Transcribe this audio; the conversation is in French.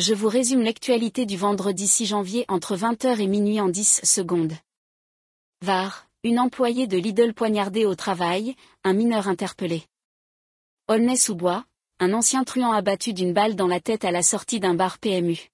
je vous résume l'actualité du vendredi 6 janvier entre 20h et minuit en 10 secondes. VAR, une employée de Lidl poignardée au travail, un mineur interpellé. olney sous bois un ancien truand abattu d'une balle dans la tête à la sortie d'un bar PMU.